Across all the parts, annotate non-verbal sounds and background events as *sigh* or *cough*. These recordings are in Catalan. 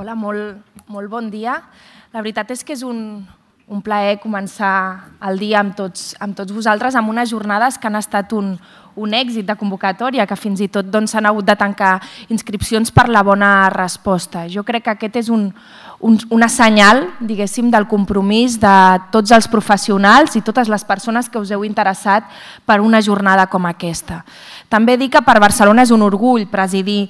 Hola, molt, molt bon dia. La veritat és que és un, un plaer començar el dia amb tots, amb tots vosaltres, amb unes jornades que han estat un, un èxit de convocatòria, que fins i tot doncs, s'han doncs, hagut de tancar inscripcions per la bona resposta. Jo crec que aquest és un, un, una senyal, diguéssim, del compromís de tots els professionals i totes les persones que us heu interessat per una jornada com aquesta. També dic que per Barcelona és un orgull presidir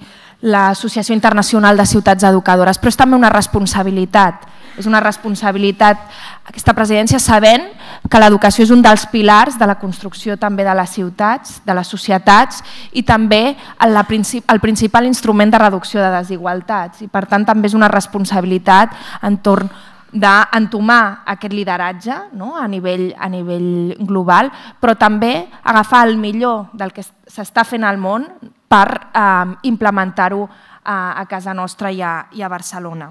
l'Associació Internacional de Ciutats Educadores, però és també una responsabilitat. És una responsabilitat aquesta presidència sabent que l'educació és un dels pilars de la construcció també de les ciutats, de les societats i també el, el principal instrument de reducció de desigualtats i per tant també és una responsabilitat entorn d'entomar aquest lideratge no? a, nivell, a nivell global, però també agafar el millor del que s'està fent al món, per eh, implementar-ho a, a casa nostra i a, i a Barcelona.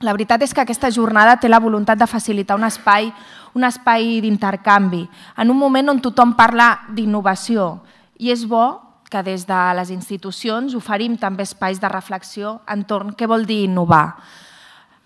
La veritat és que aquesta jornada té la voluntat de facilitar un espai un espai d'intercanvi, en un moment on tothom parla d'innovació. I és bo que des de les institucions oferim també espais de reflexió entorn què vol dir innovar.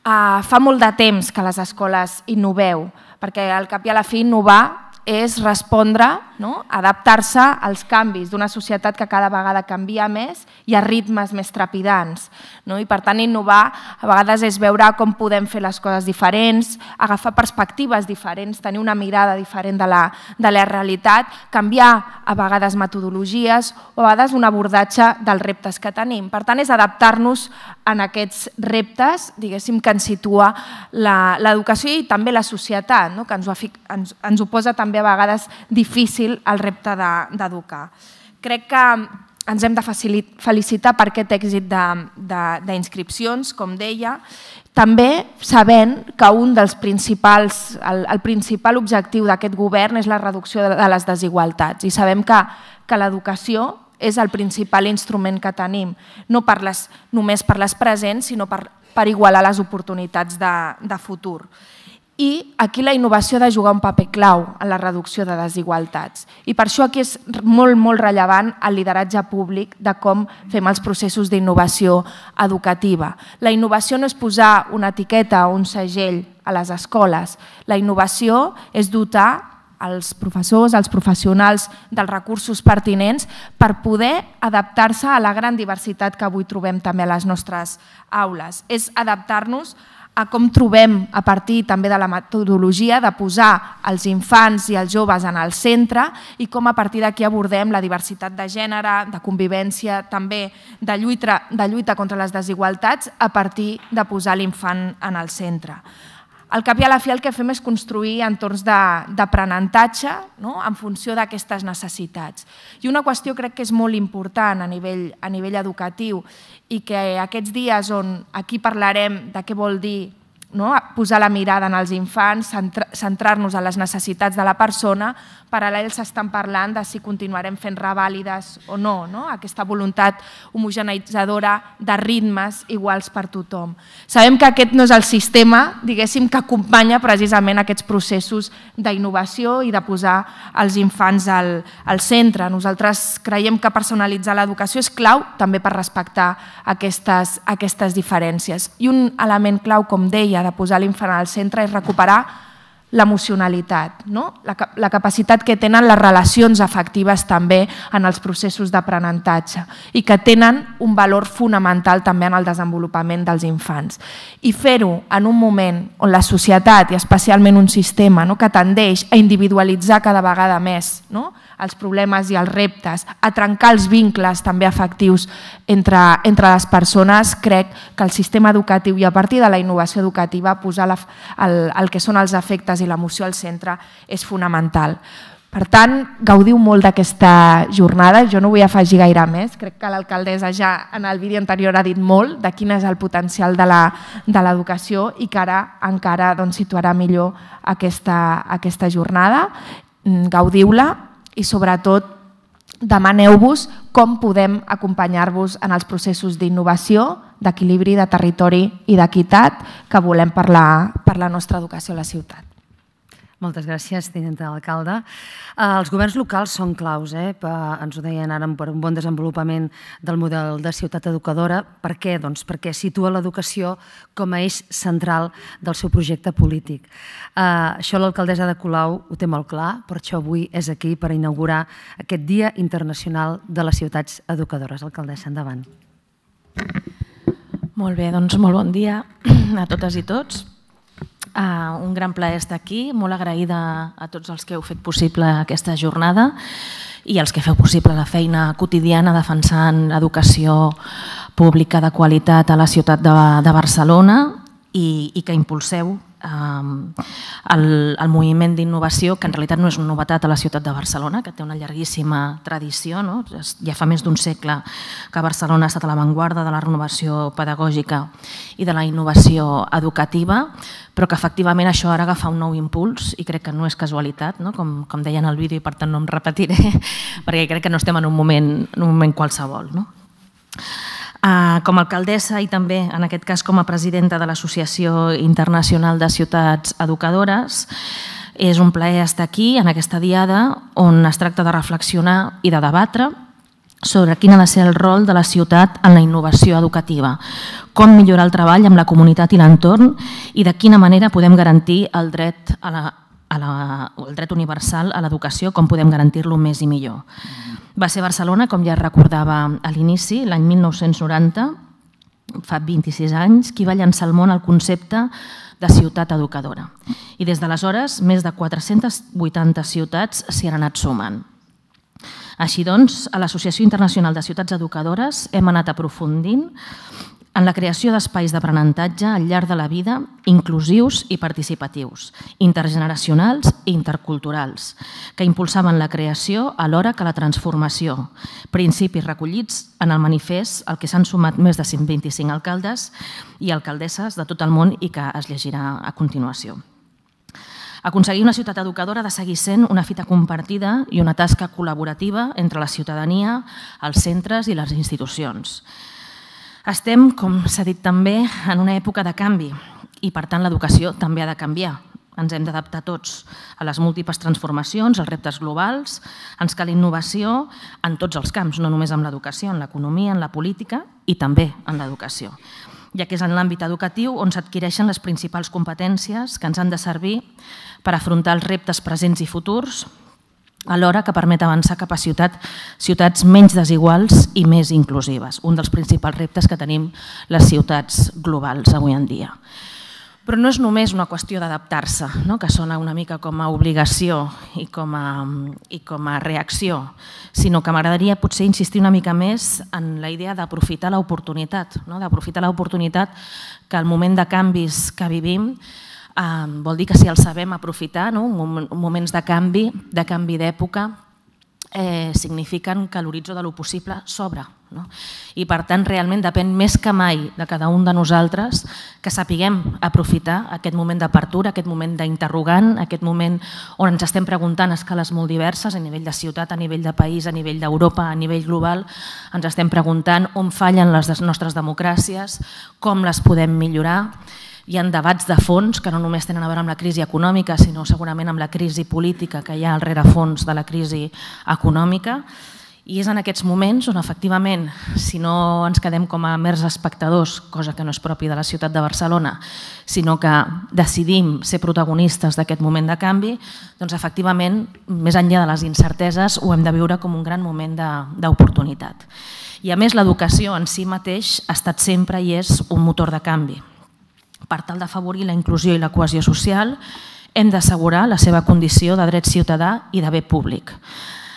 Uh, fa molt de temps que les escoles innoveu, perquè al cap i a la fi innovar és respondre, no? adaptar-se als canvis d'una societat que cada vegada canvia més i a ritmes més trepidants. No? I per tant, innovar a vegades és veure com podem fer les coses diferents, agafar perspectives diferents, tenir una mirada diferent de la, de la realitat, canviar a vegades metodologies o a vegades un abordatge dels reptes que tenim. Per tant, és adaptar-nos en aquests reptes, diguéssim, que ens situa l'educació i també la societat, no? que ens ho, ens, ens ho posa també també a vegades difícil el repte d'educar. De, Crec que ens hem de felicitar per aquest èxit d'inscripcions, de, de, com deia, també sabent que un dels principals, el, el principal objectiu d'aquest govern és la reducció de, de les desigualtats i sabem que, que l'educació és el principal instrument que tenim, no per les, només per les presents, sinó per, per igualar les oportunitats de, de futur i aquí la innovació ha de jugar un paper clau en la reducció de desigualtats. I per això aquí és molt, molt rellevant el lideratge públic de com fem els processos d'innovació educativa. La innovació no és posar una etiqueta o un segell a les escoles. La innovació és dotar els professors, els professionals dels recursos pertinents per poder adaptar-se a la gran diversitat que avui trobem també a les nostres aules. És adaptar-nos a a com trobem a partir també de la metodologia de posar els infants i els joves en el centre i com a partir d'aquí abordem la diversitat de gènere, de convivència, també de lluita, de lluita contra les desigualtats a partir de posar l'infant en el centre. Al cap i a la fi el que fem és construir entorns d'aprenentatge no? en funció d'aquestes necessitats. I una qüestió crec que és molt important a nivell, a nivell educatiu i que aquests dies on aquí parlarem de què vol dir no? posar la mirada en els infants, centrar-nos en les necessitats de la persona, paral·lels estan parlant de si continuarem fent revàlides o no, no? aquesta voluntat homogeneïtzadora de ritmes iguals per tothom. Sabem que aquest no és el sistema diguéssim que acompanya precisament aquests processos d'innovació i de posar els infants al, al centre. Nosaltres creiem que personalitzar l'educació és clau també per respectar aquestes, aquestes diferències. I un element clau, com deia, de posar l'infant al centre és recuperar l'emocionalitat, no? la, la capacitat que tenen les relacions afectives també en els processos d'aprenentatge i que tenen un valor fonamental també en el desenvolupament dels infants. I fer-ho en un moment on la societat, i especialment un sistema no? que tendeix a individualitzar cada vegada més no? els problemes i els reptes, a trencar els vincles també afectius entre, entre les persones, crec que el sistema educatiu i a partir de la innovació educativa posar la, el, el que són els efectes i l'emoció al centre és fonamental. Per tant, gaudiu molt d'aquesta jornada, jo no vull afegir gaire més, crec que l'alcaldessa ja en el vídeo anterior ha dit molt de quin és el potencial de l'educació i que ara encara doncs, situarà millor aquesta, aquesta jornada. Mm, gaudiu-la i sobretot demaneu-vos com podem acompanyar-vos en els processos d'innovació, d'equilibri, de territori i d'equitat que volem per la, per la nostra educació a la ciutat. Moltes gràcies, tinenta d'alcalde. Eh, els governs locals són claus, eh? ens ho deien ara, per un bon desenvolupament del model de ciutat educadora. Per què? Doncs perquè situa l'educació com a eix central del seu projecte polític. Eh, això l'alcaldessa de Colau ho té molt clar, per això avui és aquí per inaugurar aquest Dia Internacional de les Ciutats Educadores. Alcaldessa, endavant. Molt bé, doncs molt bon dia a totes i tots. Uh, un gran plaer estar aquí, molt agraïda a tots els que heu fet possible aquesta jornada i els que feu possible la feina quotidiana defensant educació pública de qualitat a la ciutat de, de Barcelona i, i que impulseu ehm, el, el moviment d'innovació, que en realitat no és una novetat a la ciutat de Barcelona, que té una llarguíssima tradició. No? Ja fa més d'un segle que Barcelona ha estat a l'avantguarda de la renovació pedagògica i de la innovació educativa, però que efectivament això ara agafa un nou impuls i crec que no és casualitat, no? Com, com deia en el vídeo i per tant no em repetiré, *laughs* perquè crec que no estem en un moment, en un moment qualsevol. No? Ah, com a alcaldessa i també, en aquest cas, com a presidenta de l'Associació Internacional de Ciutats Educadores, és un plaer estar aquí, en aquesta diada, on es tracta de reflexionar i de debatre sobre quin ha de ser el rol de la ciutat en la innovació educativa, com millorar el treball amb la comunitat i l'entorn i de quina manera podem garantir el dret a la a la, el dret universal a l'educació, com podem garantir-lo més i millor. Va ser Barcelona, com ja recordava a l'inici, l'any 1990, fa 26 anys, qui va llançar al món el concepte de ciutat educadora. I des d'aleshores, més de 480 ciutats s'hi han anat sumant. Així doncs, a l'Associació Internacional de Ciutats Educadores hem anat aprofundint en la creació d'espais d'aprenentatge al llarg de la vida inclusius i participatius, intergeneracionals i interculturals, que impulsaven la creació alhora que la transformació, principis recollits en el manifest al que s'han sumat més de 125 alcaldes i alcaldesses de tot el món i que es llegirà a continuació. Aconseguir una ciutat educadora ha de seguir sent una fita compartida i una tasca col·laborativa entre la ciutadania, els centres i les institucions, estem, com s'ha dit també, en una època de canvi i, per tant, l'educació també ha de canviar. Ens hem d'adaptar tots a les múltiples transformacions, als reptes globals, ens cal innovació en tots els camps, no només en l'educació, en l'economia, en la política i també en l'educació, ja que és en l'àmbit educatiu on s'adquireixen les principals competències que ens han de servir per afrontar els reptes presents i futurs, alhora que permet avançar cap a ciutat, ciutats menys desiguals i més inclusives, un dels principals reptes que tenim les ciutats globals avui en dia. Però no és només una qüestió d'adaptar-se, no? que sona una mica com a obligació i com a, i com a reacció, sinó que m'agradaria potser insistir una mica més en la idea d'aprofitar l'oportunitat, no? d'aprofitar l'oportunitat que al moment de canvis que vivim vol dir que si el sabem aprofitar, no? moments de canvi, de canvi d'època, eh, signifiquen que l'horitzó de lo possible s'obre. No? I per tant, realment depèn més que mai de cada un de nosaltres que sapiguem aprofitar aquest moment d'apertura, aquest moment d'interrogant, aquest moment on ens estem preguntant a escales molt diverses, a nivell de ciutat, a nivell de país, a nivell d'Europa, a nivell global, ens estem preguntant on fallen les nostres democràcies, com les podem millorar, hi ha debats de fons que no només tenen a veure amb la crisi econòmica, sinó segurament amb la crisi política que hi ha al rerefons de la crisi econòmica. I és en aquests moments on, efectivament, si no ens quedem com a mers espectadors, cosa que no és propi de la ciutat de Barcelona, sinó que decidim ser protagonistes d'aquest moment de canvi, doncs, efectivament, més enllà de les incerteses, ho hem de viure com un gran moment d'oportunitat. I, a més, l'educació en si mateix ha estat sempre i és un motor de canvi. Per tal d'afavorir la inclusió i la cohesió social, hem d'assegurar la seva condició de dret ciutadà i de bé públic.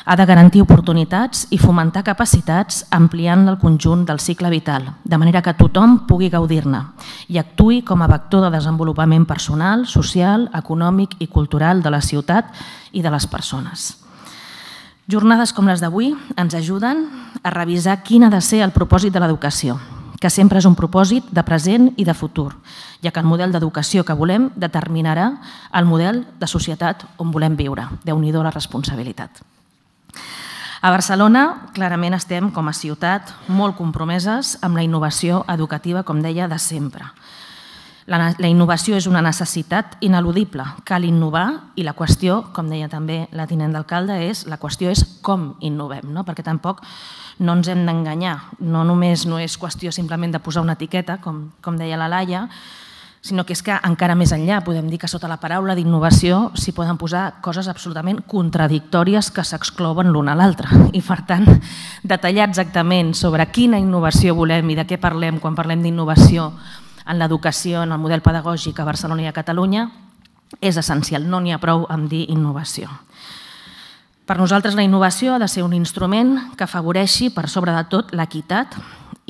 Ha de garantir oportunitats i fomentar capacitats ampliant el conjunt del cicle vital, de manera que tothom pugui gaudir-ne i actui com a vector de desenvolupament personal, social, econòmic i cultural de la ciutat i de les persones. Jornades com les d'avui ens ajuden a revisar quin ha de ser el propòsit de l'educació, que sempre és un propòsit de present i de futur, ja que el model d'educació que volem determinarà el model de societat on volem viure. déu nhi la responsabilitat. A Barcelona, clarament estem, com a ciutat, molt compromeses amb la innovació educativa, com deia, de sempre. La, la innovació és una necessitat ineludible. Cal innovar i la qüestió, com deia també la tinent d'alcalde, és la qüestió és com innovem, no? perquè tampoc no ens hem d'enganyar. No només no és qüestió simplement de posar una etiqueta, com, com deia la Laia, sinó que és que encara més enllà podem dir que sota la paraula d'innovació s'hi poden posar coses absolutament contradictòries que s'exclouen l'una a l'altra. I per tant, detallar exactament sobre quina innovació volem i de què parlem quan parlem d'innovació en l'educació, en el model pedagògic a Barcelona i a Catalunya, és essencial. No n'hi ha prou amb dir innovació. Per nosaltres la innovació ha de ser un instrument que afavoreixi per sobre de tot l'equitat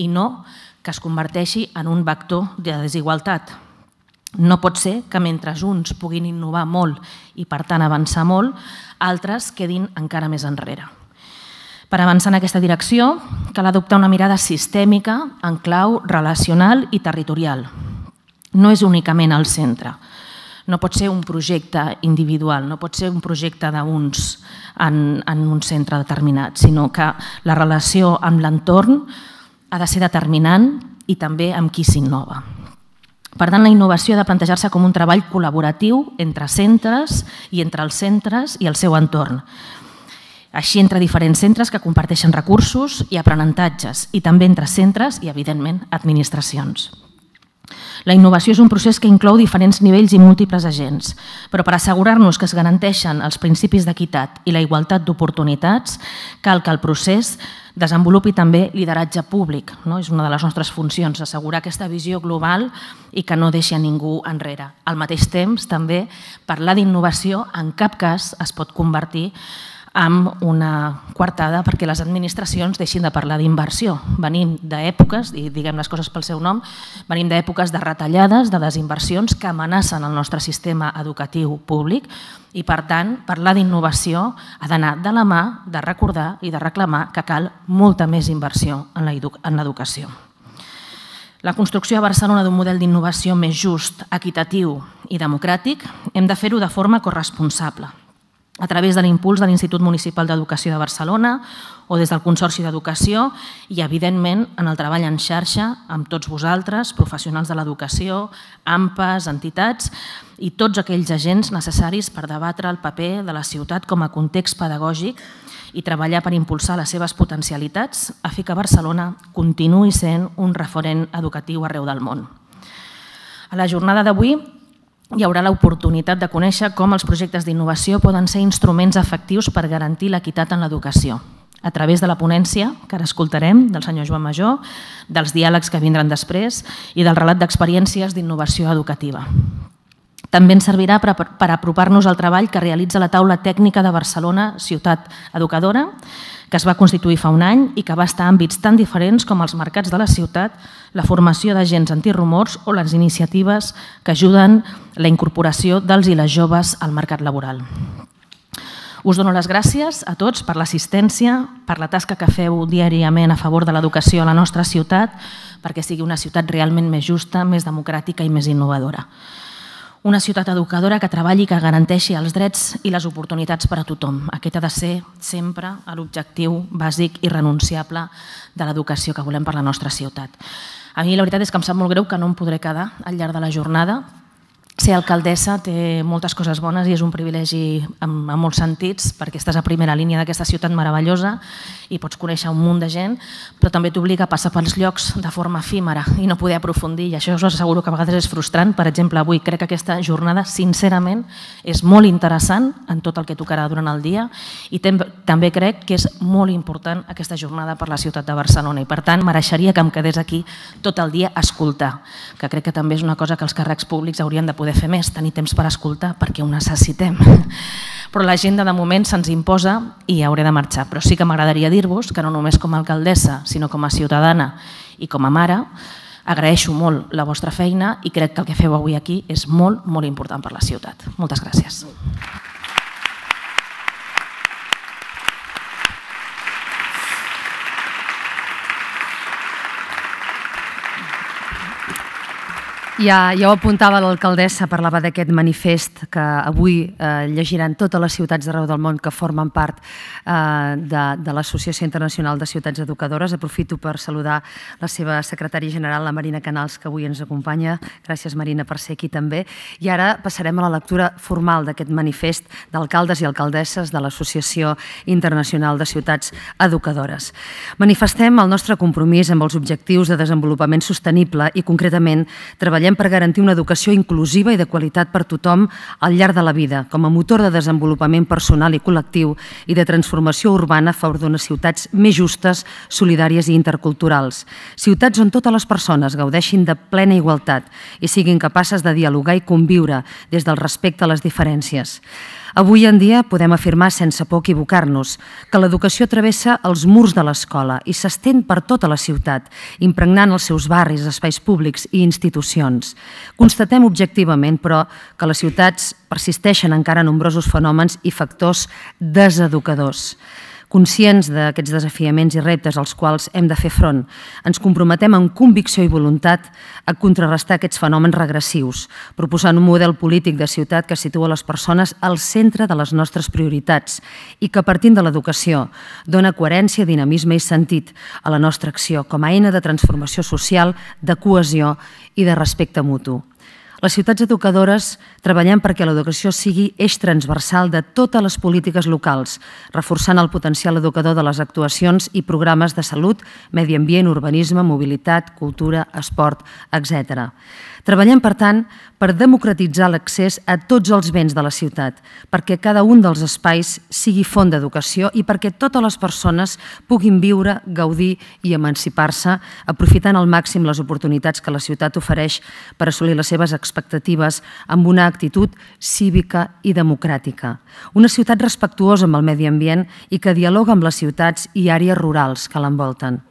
i no que es converteixi en un vector de desigualtat. No pot ser que mentre uns puguin innovar molt i per tant avançar molt, altres quedin encara més enrere. Per avançar en aquesta direcció, cal adoptar una mirada sistèmica en clau relacional i territorial. No és únicament el centre, no pot ser un projecte individual, no pot ser un projecte d'uns en, en un centre determinat, sinó que la relació amb l'entorn ha de ser determinant i també amb qui s'innova. Per tant, la innovació ha de plantejar-se com un treball col·laboratiu entre centres i entre els centres i el seu entorn així entre diferents centres que comparteixen recursos i aprenentatges, i també entre centres i, evidentment, administracions. La innovació és un procés que inclou diferents nivells i múltiples agents, però per assegurar-nos que es garanteixen els principis d'equitat i la igualtat d'oportunitats, cal que el procés desenvolupi també lideratge públic. No? És una de les nostres funcions, assegurar aquesta visió global i que no deixi a ningú enrere. Al mateix temps, també, parlar d'innovació en cap cas es pot convertir en amb una coartada perquè les administracions deixin de parlar d'inversió. Venim d'èpoques, i diguem les coses pel seu nom, venim d'èpoques de retallades, de desinversions que amenacen el nostre sistema educatiu públic i, per tant, parlar d'innovació ha d'anar de la mà de recordar i de reclamar que cal molta més inversió en l'educació. La construcció a Barcelona d'un model d'innovació més just, equitatiu i democràtic hem de fer-ho de forma corresponsable a través de l'impuls de l'Institut Municipal d'Educació de Barcelona o des del Consorci d'Educació i, evidentment, en el treball en xarxa amb tots vosaltres, professionals de l'educació, AMPAs, entitats i tots aquells agents necessaris per debatre el paper de la ciutat com a context pedagògic i treballar per impulsar les seves potencialitats a fer que Barcelona continuï sent un referent educatiu arreu del món. A la jornada d'avui hi haurà l'oportunitat de conèixer com els projectes d'innovació poden ser instruments efectius per garantir l'equitat en l'educació a través de la ponència que ara escoltarem del senyor Joan Major, dels diàlegs que vindran després i del relat d'experiències d'innovació educativa. També ens servirà per, per apropar-nos al treball que realitza la taula tècnica de Barcelona, ciutat educadora, que es va constituir fa un any i que va estar en àmbits tan diferents com els mercats de la ciutat, la formació d'agents antirumors o les iniciatives que ajuden la incorporació dels i les joves al mercat laboral. Us dono les gràcies a tots per l'assistència, per la tasca que feu diàriament a favor de l'educació a la nostra ciutat, perquè sigui una ciutat realment més justa, més democràtica i més innovadora. Una ciutat educadora que treballi i que garanteixi els drets i les oportunitats per a tothom. Aquest ha de ser sempre l'objectiu bàsic i renunciable de l'educació que volem per la nostra ciutat. A mi la veritat és que em sap molt greu que no em podré quedar al llarg de la jornada, ser alcaldessa té moltes coses bones i és un privilegi en, en molts sentits perquè estàs a primera línia d'aquesta ciutat meravellosa i pots conèixer un munt de gent, però també t'obliga a passar pels llocs de forma efímera i no poder aprofundir i això us asseguro que a vegades és frustrant. Per exemple, avui crec que aquesta jornada, sincerament, és molt interessant en tot el que tocarà durant el dia i també crec que és molt important aquesta jornada per la ciutat de Barcelona i, per tant, mereixeria que em quedés aquí tot el dia a escoltar, que crec que també és una cosa que els càrrecs públics haurien de poder poder fer més, tenir temps per escoltar, perquè ho necessitem. *laughs* Però l'agenda de moment se'ns imposa i hauré de marxar. Però sí que m'agradaria dir-vos que no només com a alcaldessa, sinó com a ciutadana i com a mare, agraeixo molt la vostra feina i crec que el que feu avui aquí és molt, molt important per la ciutat. Moltes gràcies. Ja, ja ho apuntava l'alcaldessa, parlava d'aquest manifest que avui eh, llegiran totes les ciutats d'arreu del món que formen part eh, de, de l'Associació Internacional de Ciutats Educadores. Aprofito per saludar la seva secretària general, la Marina Canals, que avui ens acompanya. Gràcies, Marina, per ser aquí també. I ara passarem a la lectura formal d'aquest manifest d'alcaldes i alcaldesses de l'Associació Internacional de Ciutats Educadores. Manifestem el nostre compromís amb els objectius de desenvolupament sostenible i concretament treballar Treballem per garantir una educació inclusiva i de qualitat per tothom al llarg de la vida, com a motor de desenvolupament personal i col·lectiu i de transformació urbana a favor d'unes ciutats més justes, solidàries i interculturals. Ciutats on totes les persones gaudeixin de plena igualtat i siguin capaces de dialogar i conviure des del respecte a les diferències. Avui en dia podem afirmar sense por equivocar-nos que l'educació travessa els murs de l'escola i s'estén per tota la ciutat, impregnant els seus barris, espais públics i institucions. Constatem objectivament, però, que les ciutats persisteixen encara nombrosos fenòmens i factors deseducadors. Conscients d'aquests desafiaments i reptes als quals hem de fer front, ens comprometem amb convicció i voluntat a contrarrestar aquests fenòmens regressius, proposant un model polític de ciutat que situa les persones al centre de les nostres prioritats i que, partint de l'educació, dona coherència, dinamisme i sentit a la nostra acció com a eina de transformació social, de cohesió i de respecte mutu. Les ciutats educadores treballem perquè l'educació sigui eix transversal de totes les polítiques locals, reforçant el potencial educador de les actuacions i programes de salut, medi ambient, urbanisme, mobilitat, cultura, esport, etc. Treballem, per tant, per democratitzar l'accés a tots els béns de la ciutat, perquè cada un dels espais sigui font d'educació i perquè totes les persones puguin viure, gaudir i emancipar-se, aprofitant al màxim les oportunitats que la ciutat ofereix per assolir les seves expectatives amb una actitud cívica i democràtica. Una ciutat respectuosa amb el medi ambient i que dialoga amb les ciutats i àrees rurals que l'envolten.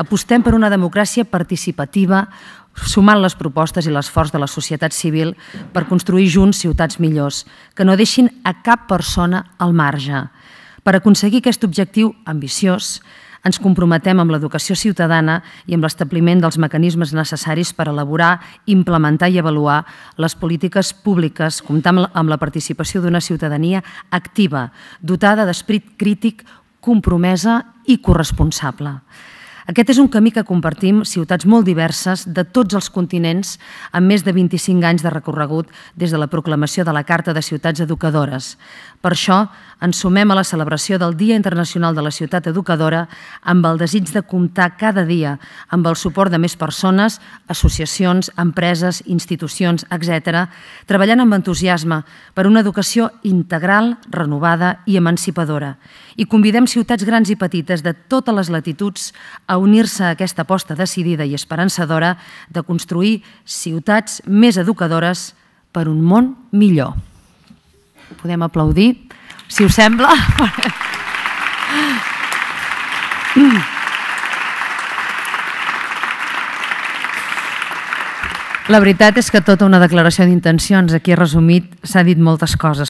Apostem per una democràcia participativa, sumant les propostes i l'esforç de la societat civil per construir junts ciutats millors, que no deixin a cap persona al marge. Per aconseguir aquest objectiu ambiciós, ens comprometem amb l'educació ciutadana i amb l'establiment dels mecanismes necessaris per elaborar, implementar i avaluar les polítiques públiques, comptant amb la participació d'una ciutadania activa, dotada d'esprit crític, compromesa i corresponsable. Aquest és un camí que compartim ciutats molt diverses de tots els continents amb més de 25 anys de recorregut des de la proclamació de la Carta de Ciutats Educadores. Per això, ens sumem a la celebració del Dia Internacional de la Ciutat Educadora amb el desig de comptar cada dia amb el suport de més persones, associacions, empreses, institucions, etc., treballant amb entusiasme per una educació integral, renovada i emancipadora. I convidem ciutats grans i petites de totes les latituds a unir-se a aquesta aposta decidida i esperançadora de construir ciutats més educadores per un món millor. Podem aplaudir, si us sembla. La veritat és que tota una declaració d'intencions, aquí resumit, s'ha dit moltes coses.